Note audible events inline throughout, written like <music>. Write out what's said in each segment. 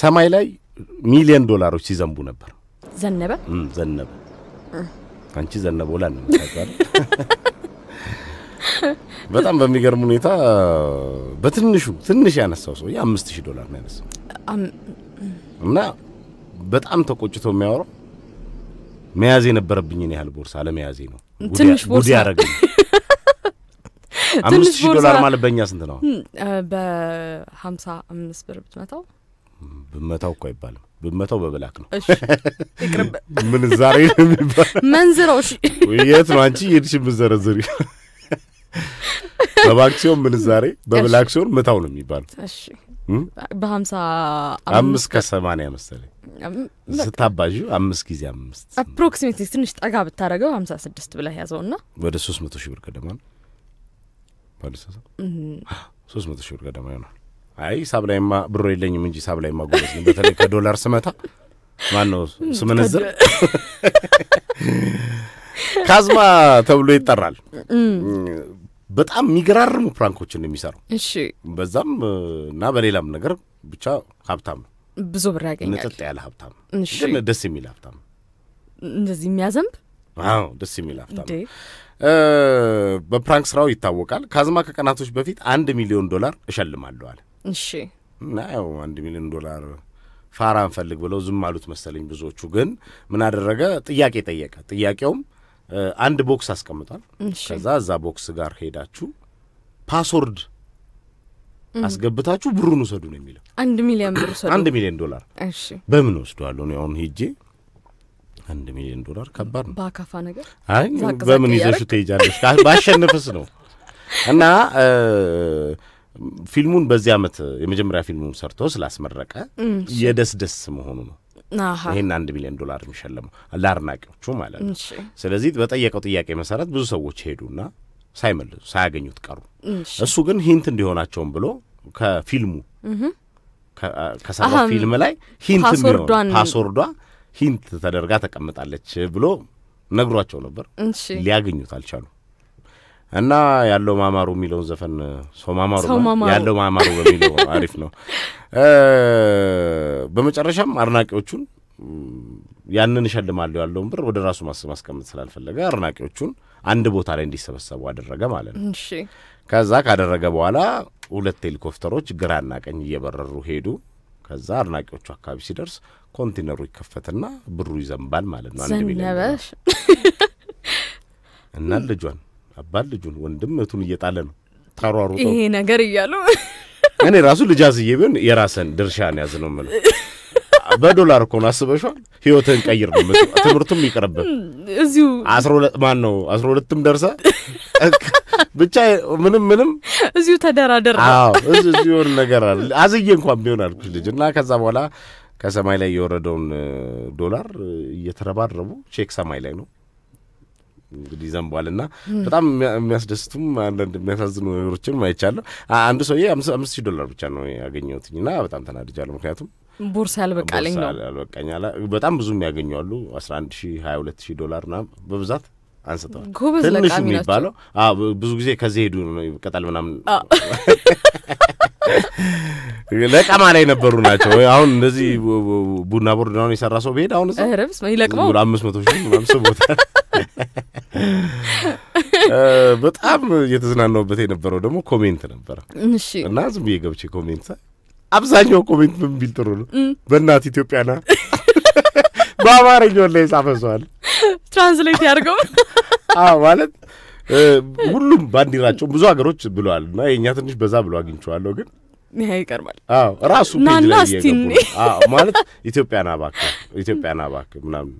ሰማይ ላይ ሚሊዮን ዶላሮች ሲዘንቡ ነበር። ዘነበ ዘነበ። አንቺ ዘነበ ላ ውላ <laughs> በጣም በሚገርም ሁኔታ በትንሹ ትንሽ ያነሳው ሰውዬ አምስት ሺህ ዶላር ነው ያነሳው እና በጣም ተቆጭቶ የሚያወራው መያዝ የነበረብኝን ያህል ቦርሳ አለመያዜ ነው። ትንሽ ቦርሳ ያደረገኝ <laughs> አምስት ሺህ ዶላር ማለት በእኛ ስንት ነው? በሀምሳ አምስት ብር ብትመታው ብመታው እኮ አይባልም። ብመታው በብላክ ነው። <laughs> ምንዛሬ ነው የሚባለው። መንዝረው የት ነው አንቺ የሄድሽ ምዘረዝሪ? በባንክ ሲሆን ምንዛሬ፣ በብላክ ሲሆን መታው ነው የሚባለው። በሀምሳ አምስት ከሰማንያ መሰለኝ ስታባዥ አምስት ጊዜ አምስት አፕሮክሲሜት ትንሽ ጠጋ ብታደረገው ሀምሳ ስድስት ብለህ ያዘውና ወደ ሶስት መቶ ሺህ ብር ገደማ ነው ሶስት መቶ ሺህ ብር ገደማ ይሆናል። አይ ሳብ ላይማ ብሮ የለኝም እንጂ ሳብ ላይማ ጎበዝ ነኝ። በተለይ ከዶላር ስመታ ማን ነው ስምንዝር <laughs> ካዝማ ተብሎ ይጠራል። በጣም የሚገራርሙ ፕራንኮችን የሚሰራው እሺ፣ በዛም እና በሌላም ነገር ብቻ ሀብታም ነው። ብዙ ብር ያገኛል። ንጥጥ ያለ ሀብታም ግን ደስ የሚል ሀብታም እንደዚህ የሚያዘንብ አዎ፣ ደስ የሚል ሀብታም በፕራንክ ስራው ይታወቃል። ካዝማ ከቀናቶች በፊት አንድ ሚሊዮን ዶላር እሸልማለሁ አለ። እሺ። እና ያው አንድ ሚሊዮን ዶላር ፋራ እንፈልግ ብለው ዝም አሉት መሰለኝ ብዙዎቹ። ግን ምን አደረገ? ጥያቄ ጠየቀ። ጥያቄውም አንድ ቦክስ አስቀምጧል። ከዛ እዛ ቦክስ ጋር ሄዳችሁ ፓስወርድ አስገብታችሁ ብሩን ውሰዱ ነው የሚለው። አንድ ሚሊዮን ብር ውሰዱ፣ አንድ ሚሊዮን ዶላር። እሺ በምን ወስደዋለሁ ነው አሁን ሄጄ አንድ ሚሊዮን ዶላር ከባድ ነው። በአካፋ ነገር አይ በምን ይዘሹ ትሄጃለሽ? ባሸንፍስ ነው እና ፊልሙን በዚህ አመት የመጀመሪያ ፊልሙን ሰርቶ ስላስመረቀ የደስደስ መሆኑ ነው ይህን አንድ ሚሊዮን ዶላር የሚሸለመው ለአድናቂዎቹ ማለት ነው። ስለዚህ በጠየቀው ጥያቄ መሰረት ብዙ ሰዎች ሄዱና ሳይመልሱ ሳያገኙት ቀሩ። እሱ ግን ሂንት እንዲሆናቸውም ብሎ ከፊልሙ ከሰራ ፊልም ላይ ሂንት የሚሆን ፓስወርዷ ሂንት ተደርጋ ተቀምጣለች ብሎ ነግሯቸው ነበር። ሊያገኙት አልቻሉ። እና ያለው ማማሩ የሚለውን ዘፈን ሰው ማማሩ ያለው ማማሩ በሚለው አሪፍ ነው። በመጨረሻም አድናቂዎቹን ያንን እሸልማለሁ ያለውን ብር ወደ ራሱ ማስቀመጥ ስላልፈለገ አድናቂዎቹን አንድ ቦታ ላይ እንዲሰበሰቡ አደረገ ማለት ነው። ከዛ ካደረገ በኋላ ሁለት ሄሊኮፕተሮች ግራና ቀኝ እየበረሩ ሄዱ። ከዛ አድናቂዎቹ አካባቢ ሲደርስ ኮንቴነሩ ይከፈትና ብሩ ይዘንባል ማለት ነው። አንድ ሚሊዮን እና ልጇን አባት ልጁን ወንድም እህቱን እየጣለ ነው ታሯሩጦ ይሄ ነገር እያሉ እኔ ራሱ ልጃዝዬ ቢሆን የራስን ነው ያዝ ነው የምልህ። በዶላር እኮ ነው አስበሽዋል። ህይወትህን ቀይር ነው ትምህርቱም ይቅርብህ። እዚሁ አስራ ሁለት ማን ነው አስራ ሁለትም ደርሰ ብቻ ምንም ምንም እዚሁ ተደራደር። አዎ እዚሁ የሆነ ነገር አለ። አዝዬ እንኳን ቢሆን አልኩሽ ልጅ እና ከዛ በኋላ ከሰማይ ላይ የወረደውን ዶላር እየተረባረቡ ቼክ ሰማይ ላይ ነው እንግዲህ ይዘንቧልና በጣም የሚያስደስቱም አንዳንድ የሚያሳዝኑ ነገሮችን አይቻለሁ። አንዱ ሰውዬ አምስት ሺህ ዶላር ብቻ ነው ያገኘሁትኝና በጣም ተናድጃለሁ። ምክንያቱም ቦርሳ ያልበቃለኝ ነው ያልበቃኝ። በጣም ብዙም ያገኘዋሉ አስራ አንድ ሺህ ሀያ ሁለት ሺህ ዶላር ና በብዛት አንስተዋል። ትንሹ የሚባለው ብዙ ጊዜ ከዚህ ሄዱ ቅጠል ምናምን <laughs> ለቀማ ላይ የነበሩ ናቸው። አሁን እንደዚህ ቡና ቦርድ ሁን የሰራ ሰው ብሄድ አሁን አምስት መቶ ሺህ ምናምን ስቦታል በጣም የተዝናናውበት የነበረው ደግሞ ኮሜንት ነበረ እና ዝም ብዬ ገብቼ ኮሜንት አብዛኛው ኮሜንት ምን ቢል ጥሩ ነው? በእናት ኢትዮጵያና በአማርኛውን ላይ ጻፈሰዋል ትራንስሌት ያርገው ማለት ሁሉም ባንዲራቸው ብዙ ሀገሮች ብለዋል እና የእኛ ትንሽ በዛ ብሎ አግኝቸዋለሁ ግን ይሄ ይቀርባል። ራሱ ፔጅ ማለት ኢትዮጵያና እባክህ ኢትዮጵያና እባክህ ምናምን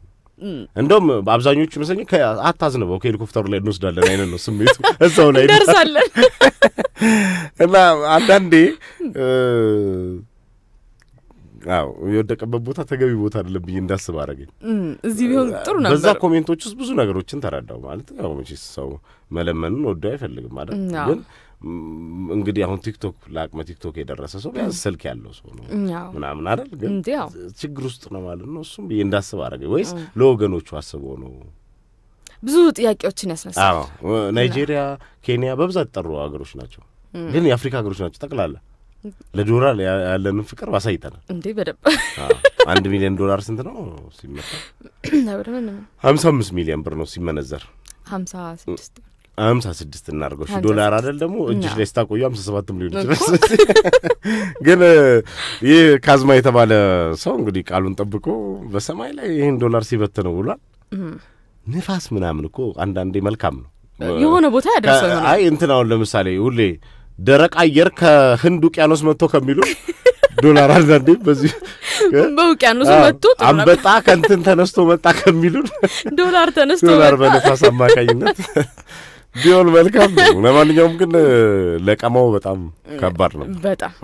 እንደውም አብዛኞቹ መሰለኝ አታዝንበው ከሄሊኮፕተሩ ላይ እንወስዳለን አይነት ነው ስሜቱ፣ <laughs> እዛው ላይ ደርሳለን <laughs> እና አንዳንዴ አዎ የወደቀበት ቦታ ተገቢ ቦታ አይደለም ብዬ እንዳስብ አረገኝ። እዚህ ቢሆን ጥሩ ነበር። በዛ ኮሜንቶች ውስጥ ብዙ ነገሮችን ተረዳው። ማለት ያው መቼስ ሰው መለመንን ወዶ አይፈልግም ማለት ግን እንግዲህ አሁን ቲክቶክ ለአቅመ ቲክቶክ የደረሰ ሰው ቢያንስ ስልክ ያለው ሰው ነው ምናምን አይደል? ግን ችግር ውስጥ ነው ማለት ነው። እሱም ብዬ እንዳስብ አረገ ወይስ ለወገኖቹ አስበው ነው? ብዙ ጥያቄዎችን ያስነሳል። ናይጄሪያ፣ ኬንያ በብዛት ጠሩ ሀገሮች ናቸው፣ ግን የአፍሪካ ሀገሮች ናቸው ጠቅላላ ለዶላር ያለንን ፍቅር አሳይተናል እንዴ? በደንብ አንድ ሚሊዮን ዶላር ስንት ነው ሲመጣ? ሀምሳ <clears throat> አምስት ሚሊዮን ብር ነው ሲመነዘር ሀምሳ ስድስት ሀምሳ ስድስት እናድርገው። እሺ ዶላር አይደል ደግሞ እጅሽ ላይ ስታቆዩ ሀምሳ ሰባትም ሊሆን ይችላል። ግን ይህ ካዝማ የተባለ ሰው እንግዲህ ቃሉን ጠብቆ በሰማይ ላይ ይህን ዶላር ሲበት ነው ብሏል። ንፋስ ምናምን እኮ አንዳንዴ መልካም ነው የሆነ ቦታ ያደርሰ። አይ እንትን አሁን ለምሳሌ ሁሌ ደረቅ አየር ከህንድ ውቅያኖስ መጥቶ ከሚሉ ዶላር አንዳንዴ በዚህ <laughs> በውቅያኖስ መጥቶ አንበጣ ከእንትን ተነስቶ መጣ ከሚሉን ዶላር ተነስቶ ዶላር በነፋስ አማካኝነት <laughs> ቢሆን መልካም ነው። ለማንኛውም ግን ለቀማው በጣም ከባድ ነው። በጣም